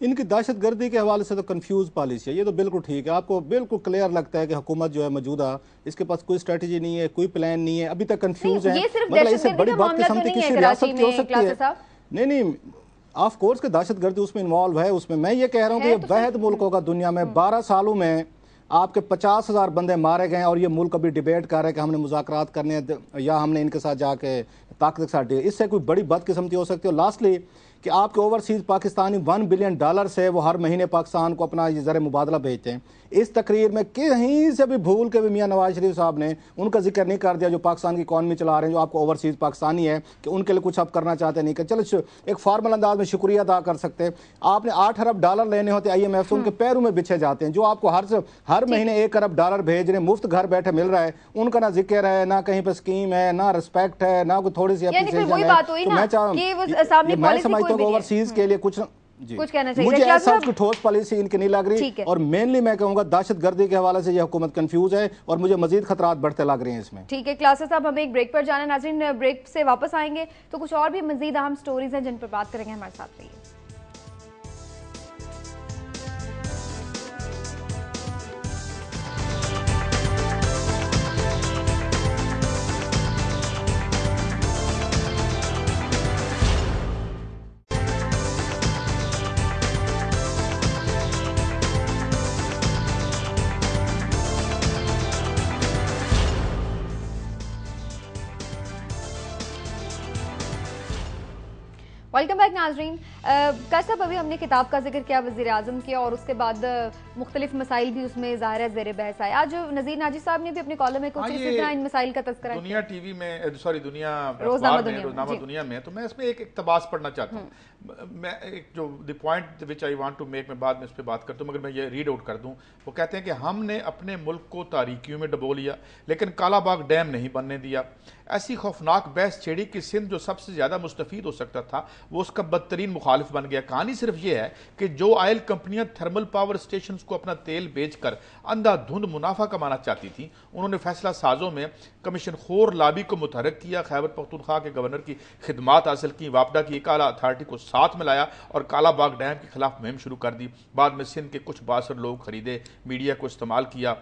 इनकी दहशत गर्दी के हवाले से तो कन्फ्यूज़ पॉलिसी है ये तो बिल्कुल ठीक है आपको बिल्कुल क्लियर लगता है कि हुकूमत जो है मौजूदा इसके पास कोई स्ट्रेटेजी नहीं है कोई प्लान नहीं है अभी तक कन्फ्यूज है मतलब इससे बड़ी बात किस्मती किसी रियासत की हो सकती है नहीं नहीं ऑफ कोर्स के दहशत गर्दी उसमें इन्वॉल्व है उसमें मैं ये कह रहा हूँ कि ये तो वहद मुल्कों का दुनिया में हम्म। बारह सालों में आपके पचास हज़ार बंदे मारे गए और ये मुल्क अभी डिबेट कर रहे हैं कि हमने मुजाकर करने या हमने इनके साथ जाके ताकत के साथ इससे कोई बड़ी बदकिस्मती हो सकती है और लास्टली कि आपके overseas Pakistani one billion dollar से वो हर महीने पाकिस्तान को अपना ये ज़र मुबादला भेजते हैं इस तकरीर में कहीं से भी भूल के भी मियाँ नवाज शरीफ साहब ने उनका जिक्र नहीं कर दिया जो पाकिस्तान की इकानमी चला रहे हैं जो आपको ओवरसीज़ पाकिस्तानी है कि उनके लिए कुछ आप करना चाहते नहीं कर चलो एक फॉर्मल अंदाज में शुक्रिया अदा कर सकते आपने आठ अरब डॉलर लेने होते आई एम एफ उनके पैरों में बिछे जाते हैं जो आपको हर हर महीने एक अरब डॉलर भेज रहे मुफ्त घर बैठे मिल रहा है उनका ना जिक्र है ना कहीं पर स्कीम है ना रिस्पेक्ट है ना कोई थोड़ी सी तो मैं चाह समझता हूँ लोग ओवरसीज के हम्म। लिए कुछ कुछ कहना चाहिए मुझे ठोस पॉलिसी इनकी नहीं लग रही और मेनली मैं कहूंगा दहशत गर्दी के हवाले से यह हुकूमत कंफ्यूज है और मुझे मजीद खतरा बढ़ते लग रहे हैं इसमें ठीक है क्लासेस अब हमें एक ब्रेक पर जाना नाजरीन ब्रेक से वापस आएंगे तो कुछ और भी मजीद अहम स्टोरीज हैं जिन पर बात करेंगे हमारे साथ रहिए Welcome back, Nazreen. साहब अभी हमने किताब का जिक्र किया वजी अजम किया और उसके बाद मुख्तलिफ मसाइल भी उसमें ज़ाहिर है जेर बहस आए आज नजीर नाजी साहब ने भी अपने कॉलम में कुछ हाँ, इन मसाइल का तस्करा दुनिया टीवी में सॉरी दुनिया रोजनामा दुनिया, में तो मैं इसमें एक इकतबास पढ़ना चाहता हूँ हम्म। मैं एक जो point which I want to make मैं बाद में इस पर बात करता हूँ मगर मैं ये रीड आउट कर दूँ वो कहते हैं कि हमने अपने मुल्क को तारीखियों में डबो लिया लेकिन कालाबाग डैम नहीं बनने दिया ऐसी खौफनाक बहस छेड़ी कि सिंध जो सबसे ज़्यादा मुस्तफ़ हो सकता था वो उसका बदतरीन मुखा मुखालिफ बन गया कहानी सिर्फ यह है कि जो आयल कंपनियां थर्मल पावर स्टेशन को अपना तेल बेचकर अंधाधुंध मुनाफा कमाना चाहती थी उन्होंने फैसला साजों में कमीशन खोर लाबी को मुतहरक किया खैबर पख्तूनख्वा के गवर्नर की खिदमत हासिल की वापडा की एक आला अथॉरिटी को साथ में लाया और कालाबाग डैम के खिलाफ मुहिम शुरू कर दी बाद में सिंध के कुछ बासठ लोग खरीदे मीडिया को इस्तेमाल किया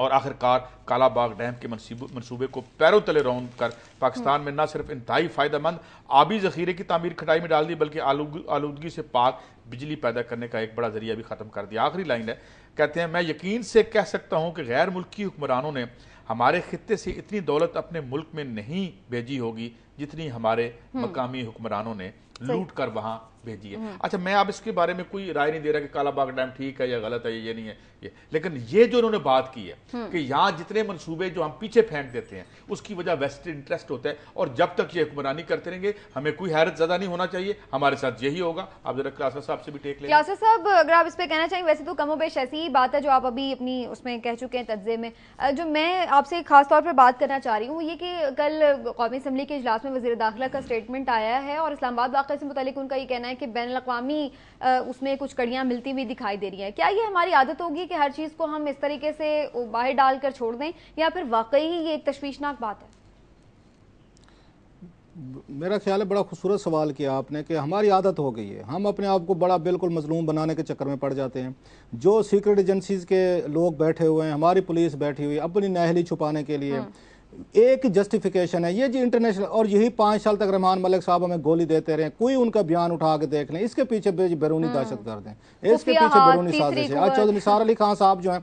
और आखिरकार कालाबाग डैम के मनसूबे को पैरों तले रौन कर पाकिस्तान में न सिर्फ इंतहाई फ़ायदेमंद आबी ज़ख़ीरे की तमीर खटाई में डाल दी बल्कि आलूदगी से पाक बिजली पैदा करने का एक बड़ा ज़रिया भी ख़त्म कर दिया आखिरी लाइन है कहते हैं मैं यकीन से कह सकता हूँ कि गैर मुल्की हुक्मरानों ने हमारे खत्े से इतनी दौलत अपने मुल्क में नहीं भेजी होगी जितनी हमारे हम्म। मकामी हुक्मरानों ने तो लूट कर वहां भेजी है हम्म। अच्छा मैं आप इसके बारे में कोई राय नहीं दे रहा कि कालाबाग डैम ठीक है या गलत है ये नहीं है ये लेकिन ये जो उन्होंने बात की है हम्म। कि यहाँ जितने मंसूबे जो हम पीछे फेंक देते हैं उसकी वजह वेस्ट इंटरेस्ट होता है और जब तक ये हुक्मरानी करते रहेंगे हमें कोई हैरत ज्यादा नहीं होना चाहिए हमारे साथ यही होगा आप जरा क्लासा साहब से भी टेक लें क्लासर साहब अगर आप इस पर कहना चाहेंगे वैसे तो कमो बेश ऐसी ही बात है जो आप अभी अपनी उसमें कह चुके हैं तज्जे में जो मैं आपसे खास तौर पर बात करना चाह रही हूँ ये कि कल कौमी असम्बली के इजलास में वजी दाखिला का स्टेटमेंट आया है और इस्लामाबाद इलाके से मुतल उनका ये कहना है कि बैन अवी उसमें कुछ कड़ियाँ मिलती हुई दिखाई दे रही हैं क्या ये हमारी आदत होगी कि हर चीज़ को हम इस तरीके से बाहर डालकर छोड़ दें या फिर वाकई ही ये एक तशवीशनाक बात है मेरा ख्याल है बड़ा खूबसूरत सवाल किया आपने कि हमारी आदत हो गई है हम अपने आप को बड़ा बिल्कुल मजलूम बनाने के चक्कर में पड़ जाते हैं जो सीक्रेट एजेंसीज़ के लोग बैठे हुए हैं हमारी पुलिस बैठी हुई अपनी नहली छुपाने के लिए हाँ। एक जस्टिफिकेशन है ये जी इंटरनेशनल और यही पाँच साल तक रहमान मलिक साहब हमें गोली देते रहे कोई उनका बयान उठा के देख लें इसके पीछे बैरूनी हाँ। दहशत गर्द हैं इसके पीछे बैरूनी साजिश है अच्छा निसार अली खान साहब जो है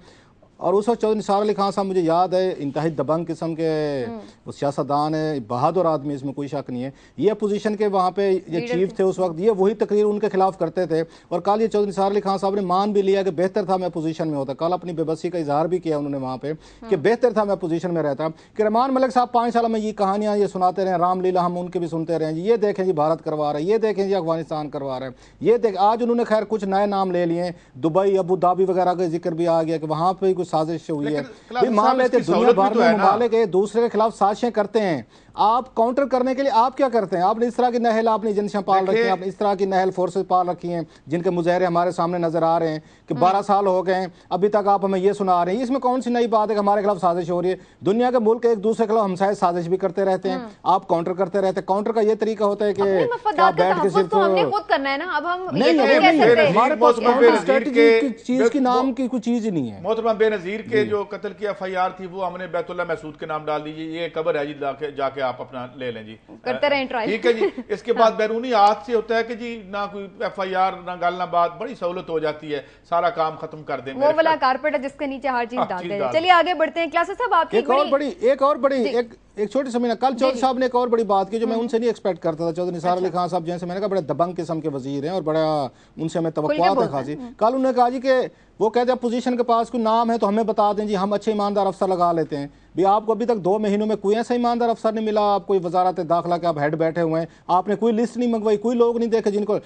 और उस वक्त चौधरी निसार अली खान साहब मुझे याद है इंतहाई दबंग किस्म के हम्म। वो सियासतदान है बहादुर आदमी इसमें कोई शक नहीं है ये अपोजिशन के वहाँ पे ये चीफ थे उस वक्त ये वही तकरीर उनके खिलाफ करते थे और कल ये चौधरी निसार अली खान साहब ने मान भी लिया कि बेहतर था मैं अपोजिशन में होता कल अपनी बेबसी का इजहार भी किया उन्होंने वहाँ पर कि हम्म। बेहतर था मैं अपोजिशन में रहता कि रमान मलिक साहब पाँच साल में ये कहानियाँ ये सुनाते रहे रामलीला हम उनके भी सुनते रहे ये देखें जी भारत करवा रहे हैं ये देखें जी अफगानिस्तान करवा रहे हैं ये देख आज उन्होंने खैर कुछ नए नाम ले लिए दुबई अबू धाबी वगैरह का जिक्र भी आ गया कि वहाँ पर कुछ साजिश हुई है मामले दुनिया भर तो में ममालिक दूसरे के खिलाफ साजिशें करते हैं आप काउंटर करने के लिए आप क्या करते हैं आपने इस तरह की नहल आपने जनशा पाल रखी हैं आपने इस तरह की नहल फोर्सेस पाल रखी हैं जिनके मुजाहरे हमारे सामने नजर आ रहे हैं कि बारह हम्म। साल हो गए हैं अभी तक आप हमें ये सुना रहे हैं इसमें कौन सी नई बात है कि हमारे खिलाफ साजिश हो रही है दुनिया के मुल्क एक दूसरे के खिलाफ शायद साजिश भी करते रहते हैं हम्म। आप काउंटर करते रहते हैं काउंटर का ये तरीका होता है कि आप बैठ के तो सिर्फ हमारे पास चीज की नाम की कोई चीज नहीं है मोहतरमा बेनजीर के जो कतल की एफ आई आर थी वो हमने बैतुल्ला महसूद के नाम डाल दीजिए ये कबर है जाके आगे आप अपना ले लें जी करते रहें ट्राई ठीक है जी इसके बाद हाँ। बैरूनी हाथ से होता है कि जी ना कोई एफआईआर ना आर ना बात बड़ी सहूलत हो जाती है सारा काम खत्म कर दें वो वाला कारपेट है जिसके नीचे हर चीज हाँ, डालते हैं चलिए आगे बढ़ते हैं क्लासेस साहब आपकी एक और बड़ी एक और बड़ी एक एक छोटी सी कल चौधरी साहब ने एक और बड़ी बात की जो मैं हम्म। उनसे नहीं एक्सपेक्ट करता था चौधरी निसार अच्छा। अली खान साहब जैसे मैंने कहा बड़े दबंग किस्म के वजीर हैं और बड़ा उनसे हमें तो है खासी कल उन्होंने कहा जी कि वो कहते हैं अपोजिशन के पास कोई नाम है तो हमें बता दें जी हम अच्छे ईमानदार अफसर लगा लेते हैं भी आपको अभी तक दो महीनों में कोई ऐसा ईमानदार अफसर नहीं मिला आप कोई वजारत दाखिला के आप हेड बैठे हुए हैं आपने कोई लिस्ट नहीं मंगवाई कोई लोग नहीं देखे जिनको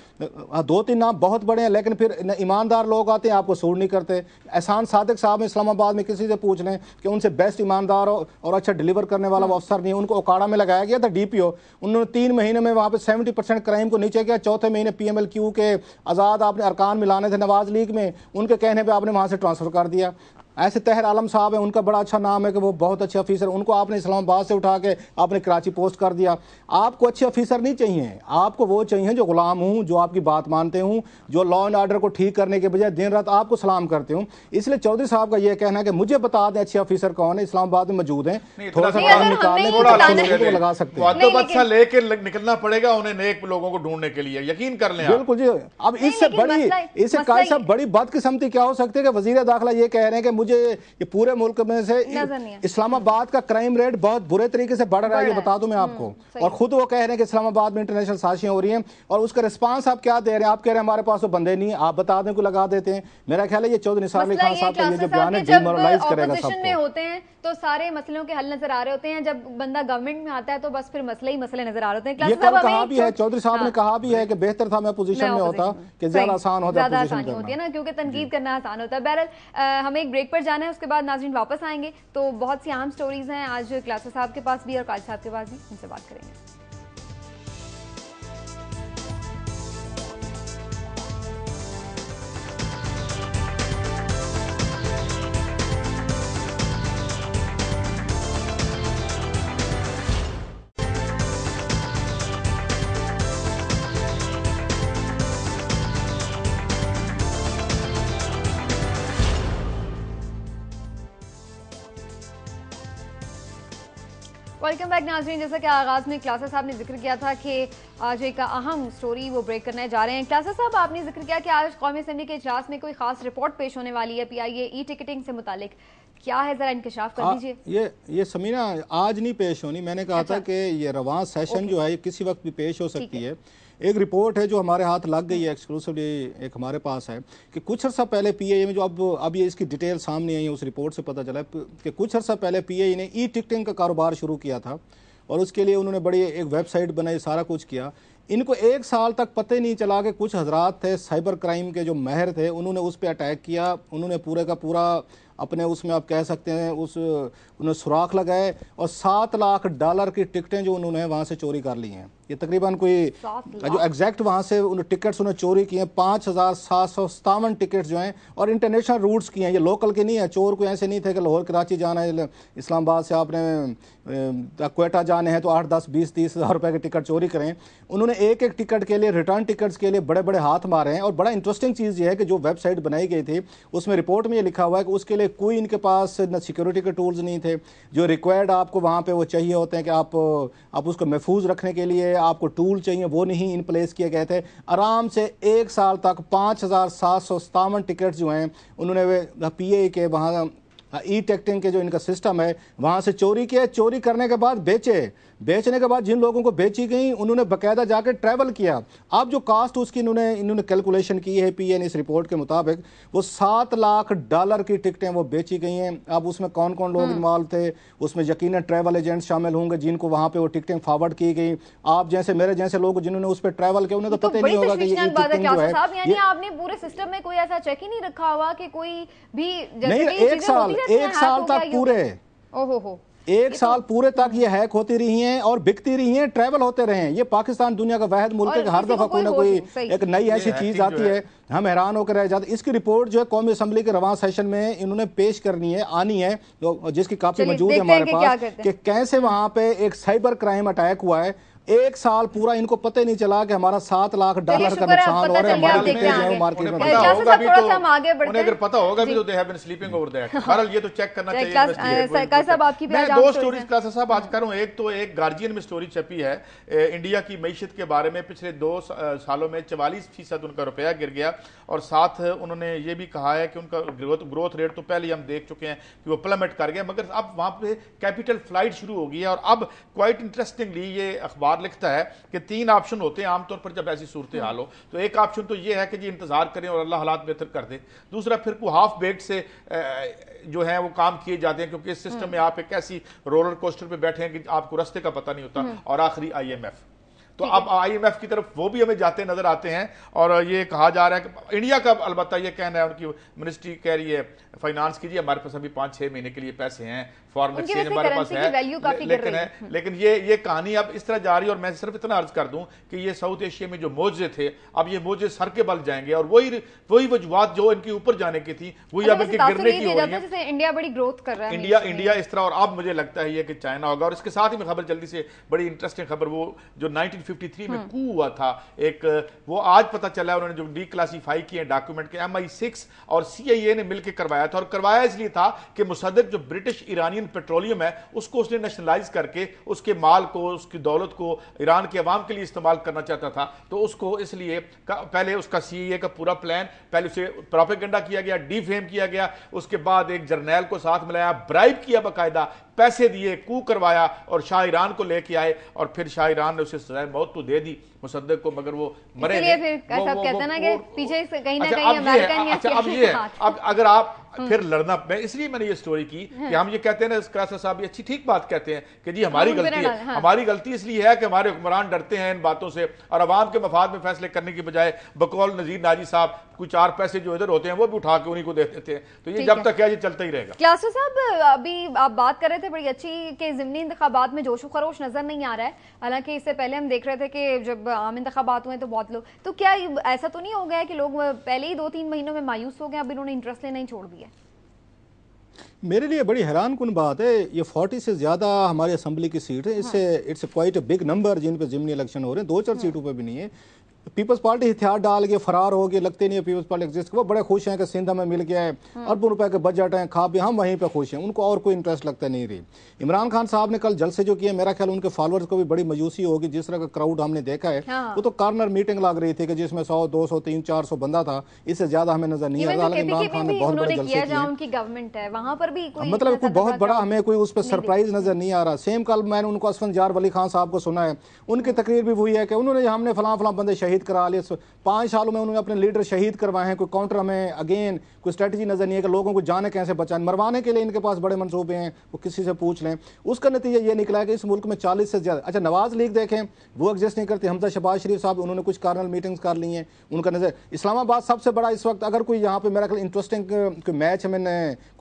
दो तीन नाम बहुत बड़े हैं लेकिन फिर ईमानदार लोग आते हैं आपको सूट नहीं करते एहसान सादक साहब इस्लामाबाद में किसी से पूछ लें कि उनसे बेस्ट ईमानदार और अच्छा डिलीवर करने वाला अफसर नहीं उनको ओकाड़ा में लगाया गया था डीपीओ उन्होंने तीन महीने में वहाँ पर सेवेंटी परसेंट क्राइम को नीचे किया चौथे महीने पीएमएलक्यू के आज़ाद आपने अरकान मिलाने थे नवाज लीग में उनके कहने पर आपने वहाँ से ट्रांसफ़र कर दिया ऐसे तहर आलम साहब हैं उनका बड़ा अच्छा नाम है कि वो बहुत अच्छे अफीसर उनको आपने इस्लामाबाद से उठा के आपने कराची पोस्ट कर दिया आपको अच्छे अफीसर नहीं चाहिए आपको वो चाहिए जो गुलाम हूँ जो आपकी बात मानते हूँ जो लॉ एंड ऑर्डर को ठीक करने के बजाय दिन रात आपको सलाम करते हूँ इसलिए चौधरी साहब का यह कहना है कि मुझे बता दें अच्छे अफीसर कौन है इस्लामाबाद में मौजूद है थोड़ा सा लगा सकते हैं तो लेके निकलना पड़ेगा उन्हें नेक लोगों को ढूंढने के लिए यकीन कर ले बिल्कुल जी अब इससे बड़ी इससे बड़ी बदकिस्मती क्या हो सकती है कि वजी दाखिला ये कह रहे हैं कि मुझे ये पूरे मुल्क में से इस्लामाबाद का क्राइम रेट बहुत बुरे तरीके से बढ़ रहा है ये बता दूं मैं हम्म, आपको और खुद वो कह रहे हैं कि इस्लामाबाद में इंटरनेशनल साजिशें हो रही हैं और उसका रिस्पांस आप क्या दे रहे हैं आप कह रहे हैं हमारे पास तो बंदे नहीं है आप बता दें को लगा देते हैं मेरा ख्याल है ये चौधरी निसार अली खान साहब का ये जो बयान है डिमोरलाइज करेगा सबको तो सारे मसलों के हल नजर आ रहे होते हैं जब बंदा गवर्नमेंट में आता है तो बस फिर मसले ही मसले नजर आ रहे होते हैं ये कहा भी है चौधरी साहब ने हाँ। कहा भी है कि बेहतर था मैं पोजीशन में होता कि ज्यादा आसान होता ज्यादा आसानी होती है ना क्योंकि तनकीद करना आसान होता है बहरल हमें एक ब्रेक पर जाना है उसके बाद नाजरीन वापस आएंगे तो बहुत सी आम स्टोरीज हैं आज क्लासा साहब के पास भी और काज साहब के पास भी उनसे बात करेंगे वेलकम बैक नाजरीन जैसा कि आगाज़ में क्लासेस साहब ने जिक्र किया था कि आज एक अहम स्टोरी वो ब्रेक करने जा रहे हैं क्लासेस साहब आपने जिक्र किया कि आज कौमी असम्बली के इजलास में कोई खास रिपोर्ट पेश होने वाली है P I A e ticketing से मुतालिक क्या है ज़रा इंकशाफ कर हाँ, दीजिए ये ये समीना आज नहीं पेश होनी मैंने कहा अच्छा। था कि ये रवान सेशन जो है ये किसी वक्त भी पेश हो सकती है एक रिपोर्ट है जो हमारे हाथ लग गई है एक्सक्लूसिवली एक हमारे पास है कि कुछ अर्सा पहले आई e में जो अब अब ये इसकी डिटेल सामने आई है उस रिपोर्ट से पता चला कि कुछ अर्सा पहले पीआई e ने ई टिकटिंग का कारोबार शुरू किया था और उसके लिए उन्होंने बड़ी एक वेबसाइट बनाई सारा कुछ किया इनको एक साल तक पता ही नहीं चला कि कुछ हजरात थे साइबर क्राइम के जो महर थे उन्होंने उस पर अटैक किया उन्होंने पूरे का पूरा अपने उसमें आप कह सकते हैं उस उन्होंने सुराख लगाए और सात लाख डॉलर की टिकटें जो उन्होंने वहाँ से चोरी कर ली हैं ये तकरीबन कोई जो एग्जैक्ट वहाँ से उन टिकट्स उन्हें चोरी किए हैं पाँच हज़ार सात सौ सतावन टिकट्स जो हैं और इंटरनेशनल रूट्स की हैं ये लोकल के नहीं है चोर कोई ऐसे नहीं थे कि लाहौर कराची जाना है इस्लामाबाद से आपने कोटा जाने हैं तो आठ दस बीस तीस हज़ार रुपये के टिकट चोरी करें उन्होंने एक एक टिकट के लिए रिटर्न टिकट्स के लिए बड़े बड़े हाथ मारे हैं और बड़ा इंटरेस्टिंग चीज़ ये है कि जो वेबसाइट बनाई गई थी उसमें रिपोर्ट में ये लिखा हुआ है कि उसके लिए कोई इनके पास न सिक्योरिटी के टूल्स नहीं थे जो रिक्वायर्ड आपको वहाँ पर वो चाहिए होते हैं कि आप उसको महफूज रखने के लिए आपको टूल चाहिए वो नहीं इन प्लेस किए गए थे आराम से एक साल तक पाँच हज़ार सात सौ सतावन टिकट जो हैं उन्होंने वे पी हाँ, ए के वहाँ ई हाँ, टेक्टिंग के जो इनका सिस्टम है वहाँ से चोरी किया चोरी करने के बाद बेचे बेचने के बाद जिन लोगों को बेची गई उन्होंने बकायदा जाकर ट्रैवल किया अब जो कास्ट उसकी इन्होंने इन्होंने कैलकुलेशन की है पीएन इस रिपोर्ट के मुताबिक वो सात लाख डॉलर की टिकटें वो बेची गई हैं अब उसमें कौन कौन लोग इन्वॉल्व हम्म। थे उसमें यकीन ट्रैवल एजेंट शामिल होंगे जिनको वहाँ पर वो टिकटें फॉरवर्ड की गई आप जैसे मेरे जैसे लोग जिन्होंने उस पर ट्रैवल किया उन्हें तो, तो पता ही नहीं होगा कि आपने पूरे सिस्टम में कोई ऐसा चेक ही नहीं रखा हुआ कि कोई भी नहीं एक साल एक साल तक पूरे ओहो हो एक तो साल पूरे तक ये हैक होती रही हैं और बिकती रही हैं ट्रैवल होते रहे हैं ये पाकिस्तान दुनिया का वाहद मुल्क है हर दफ़ा कोई ना कोई एक नई ऐसी चीज़ आती है हम हैरान होकर रह जाते इसकी रिपोर्ट जो है कौमी असम्बली के रवान सेशन में इन्होंने पेश करनी है आनी है तो जिसकी काफ़ी मौजूद है हमारे पास कैसे वहां पे एक साइबर क्राइम अटैक हुआ है एक साल पूरा इनको पता ही नहीं चला कि हमारा सात लाख डॉलर का नुकसान हो रहा है मार्केट में गार्जियन तो हाँ। तो uh, तो में स्टोरी छपी है इंडिया की मीशत के बारे में पिछले दो सालों में चवालीस फीसद उनका रुपया गिर गया और साथ उन्होंने ये भी कहा है कि उनका ग्रोथ ग्रोथ रेट तो पहले हम देख चुके हैं कि वो प्लमेट कर गया मगर अब वहां पे कैपिटल फ्लाइट शुरू हो गई है और अब क्वाइट इंटरेस्टिंगली ये अखबार अखबार लिखता है कि तीन ऑप्शन होते हैं आमतौर पर जब ऐसी सूरत हाल हो तो एक ऑप्शन तो ये है कि जी इंतजार करें और अल्लाह हालात बेहतर कर दे दूसरा फिर को हाफ बेट से जो है वो काम किए जाते हैं क्योंकि इस सिस्टम में आप एक ऐसी रोलर कोस्टर पर बैठे हैं कि आपको रस्ते का पता नहीं होता और आखिरी आई तो अब आईएमएफ की तरफ वो भी हमें जाते नजर आते हैं और ये कहा जा रहा है कि इंडिया का अलबत्ता ये कहना है उनकी मिनिस्ट्री कह रही है फाइनेंस कीजिए हमारे पास अभी पाँच छः महीने के लिए पैसे हैं फॉरन एक्सचेंज हमारे पास है लेकिन है लेकिन ये ये कहानी अब इस तरह जा रही है और मैं सिर्फ इतना अर्ज कर दूं कि ये साउथ एशिया में जो मोजे थे अब ये मोजे सर के बल जाएंगे और वही वही वजुहत जो इनके ऊपर जाने की थी वही अच्छा, अब इनके तो गिरने की इंडिया बड़ी ग्रोथ कर रहा है इंडिया इंडिया इस तरह और अब मुझे लगता है ये कि चाइना होगा और इसके साथ ही मैं खबर जल्दी से बड़ी इंटरेस्टिंग खबर वो जो नाइनटीन में कू हम्म। हुआ था एक वो आज पता चला उन्होंने जो डी क्लासीफाई किए डॉक्यूमेंट के एम आई और सी ने मिलकर करवाया था और करवाया इसलिए था कि मुसदक जो ब्रिटिश ईरानियन अमेरिकन पेट्रोलियम है उसको उसने नेशनलाइज करके उसके माल को उसकी दौलत को ईरान के अवाम के लिए इस्तेमाल करना चाहता था तो उसको इसलिए पहले उसका सी e का पूरा प्लान पहले उसे प्रोपेगेंडा किया गया डी फेम किया गया उसके बाद एक जर्नैल को साथ मिलाया ब्राइब किया बाकायदा पैसे दिए कू करवाया और शाह ईरान को लेके आए और फिर शाह ईरान ने उसे सजाए मौत तो दे दी मुसदक को मगर वो मरे पीछे अच्छा, अब ये अच्छा, अब अगर आप हम्म। फिर लड़ना मैं इसलिए मैंने ये स्टोरी की कि हम्म। हम ये कहते हैं ना क्रासा साहब ये अच्छी ठीक बात कहते हैं कि जी हमारी गलती है हाँ। हमारी गलती इसलिए है कि हमारे हुक्मरान डरते हैं इन बातों से और आवाम के मफाद में फैसले करने की बजाय बकौल नजीर नाजी साहब कुछ चार पैसे जो इधर होते हैं वो भी उठा के उन्हीं को दे देते हैं तो ये जब तक है ये चलता ही रहेगा क्लासो साहब अभी आप बात कर रहे थे बड़ी अच्छी कि जिमनी इंतबात में जोशो खरोश नजर नहीं आ रहा है हालांकि इससे पहले हम देख रहे थे कि जब आम इंतबात हुए तो बहुत लोग तो क्या ऐसा तो नहीं हो गया कि लोग पहले ही दो तीन महीनों में मायूस हो गए अब इन्होंने इंटरेस्ट लेना ही छोड़ दिया मेरे लिए बड़ी हैरान कन बात है ये फोर्टी से ज़्यादा हमारी असम्बली की सीट है हाँ। इससे it's quite a big number जिन पर जिमनी इलेक्शन हो रहे हैं दो चार सीटों हाँ। पर भी नहीं है पीपल्स पार्टी हथियार डाल के फरार हो गए लगते नहीं है पीपल्स पार्टी एग्जिस्ट वो बड़े खुश हैं कि सिंध हमें मिल गया है हाँ। अरबों रुपए के बजट हैं खा भी हम वहीं पे खुश हैं उनको और कोई इंटरेस्ट लगता नहीं रही इमरान खान साहब ने कल जलसे जो किए मेरा ख्याल उनके फॉलोअर्स को भी बड़ी मायूसी होगी जिस तरह का क्राउड हमने देखा है हाँ। वो तो कॉर्नर मीटिंग लग रही थी कि जिसमें सौ दो सौ तीन चार सौ बंदा था इससे ज्यादा हमें नजर नहीं आ रहा तो इमरान खान ने बहुत बड़े जलसे किए गवर्नमेंट है वहाँ पर मतलब बहुत बड़ा हमें कोई उस पर सरप्राइज नजर नहीं आ रहा सेम कल मैंने उनको असफन जार वली खान साहब को सुना है उनकी तकरीर भी हुई है कि उन्होंने हमने फलां फलां बंदे शहीद शहीद करा लिया पाँच सालों में उन्होंने अपने लीडर शहीद करवाए हैं कोई काउंटर हमें अगेन कोई स्ट्रेटजी नज़र नहीं है कि लोगों को जाने कैसे बचाएं मरवाने के लिए इनके पास बड़े मनसूबे हैं वो किसी से पूछ लें उसका नतीजा ये निकला है कि इस मुल्क में चालीस से ज़्यादा अच्छा नवाज़ लीग देखें वो एग्जिस्ट नहीं करती हमजा शबाज शरीफ साहब उन्होंने कुछ कार्नल मीटिंग्स कर ली हैं उनका नज़र इस्लामाबाद सबसे बड़ा इस वक्त अगर कोई यहाँ पर मेरा ख्याल इंटरेस्टिंग कोई मैच हमें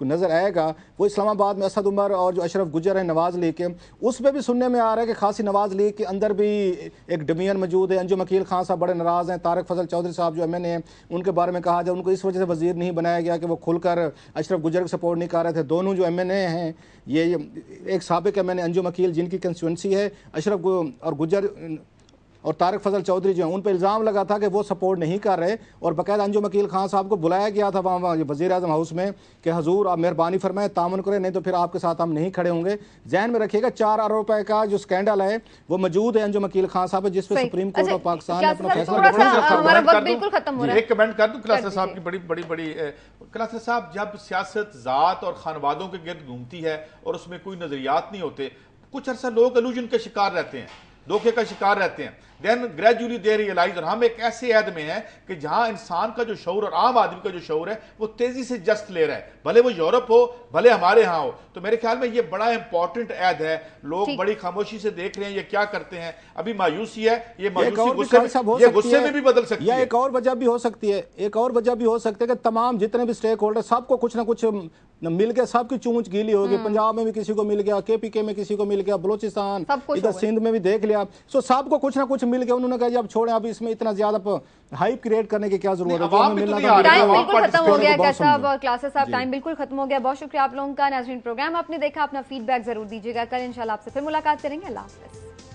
कोई नज़र आएगा वो इस्लामाबाद में असद उमर और जो अशरफ गुजर हैं नवाज़ लीग के उस पर भी सुनने में आ रहा है कि खासी नवाज़ लीग के अंदर भी एक डमियन मौजूद है अंजुम अकील खान साहब बड़े नाराज़ हैं तारक फजल चौधरी साहब जो एम एन ए उनके बारे में कहा जाए उनको इस वजह से वजीर नहीं बनाया गया कि वो खुलकर अशरफ गुजर को सपोर्ट नहीं कर रहे थे दोनों जो एम एन ए हैं ये एक सबक M N A Anjum Aqeel जिनकी कंस्टिटेंसी है अशरफ और गुजर और तारक फजल चौधरी जो हैं उन पर इल्ज़ाम लगा था कि वो सपोर्ट नहीं कर रहे और बाकायदा अंजुम अकील खान साहब को बुलाया गया था वहाँ वजी अजम हाउस में कि हजूर आप मेहरबानी फरमाएं तामन करें नहीं तो फिर आपके साथ हम नहीं खड़े होंगे जहन में रखिएगा चार अरब रुपए का जो स्कैंडल है वो मौजूद है अंजुम अकील खान साहब जिस सुप्रीम कोर्ट अच्छा, ऑफ पाकिस्तान ने अपना फैसला कर क्लासर साहब की बड़ी बड़ी बड़ी क्लासर साहब जब सियासत जात और खानवादों के गिर्द घूमती है और उसमें कोई नजरियात नहीं होते कुछ अरसा लोग अलूजन के शिकार रहते हैं धोखे का शिकार रहते हैं देन ग्रेजुअली दे रियलाइज और हम एक ऐसे ऐद में हैं कि जहां इंसान का जो शौर और आम आदमी का जो शौर है वो तेज़ी से जस्ट ले रहा है भले वो यूरोप हो भले हमारे यहाँ हो तो मेरे ख्याल में ये बड़ा इंपॉर्टेंट ऐद है लोग बड़ी खामोशी से देख रहे हैं ये क्या करते हैं अभी मायूसी है ये मायूसी गुस्से में भी बदल सकती है एक और वजह भी हो सकती है एक और वजह भी हो सकती है कि तमाम जितने भी स्टेक होल्डर सबको कुछ ना कुछ मिल गया सबकी चूंच गीली होगी हम्म। पंजाब में भी किसी को मिल गया के में किसी को मिल गया बलोचिस्तान इधर सिंध में भी देख लिया सो सबको कुछ ना कुछ मिल गया उन्होंने कहा अब छोड़े अब इसमें इतना ज्यादा हाइप क्रिएट करने की क्या जरूरत है टाइम तो तो तो बिल्कुल खत्म हो गया बहुत शुक्रिया आप लोगों का नाजरीन प्रोग्राम आपने देखा अपना फीडबैक जरूर दीजिएगा कल इनशाला आपसे फिर मुलाकात करेंगे अल्लाह हाफिज़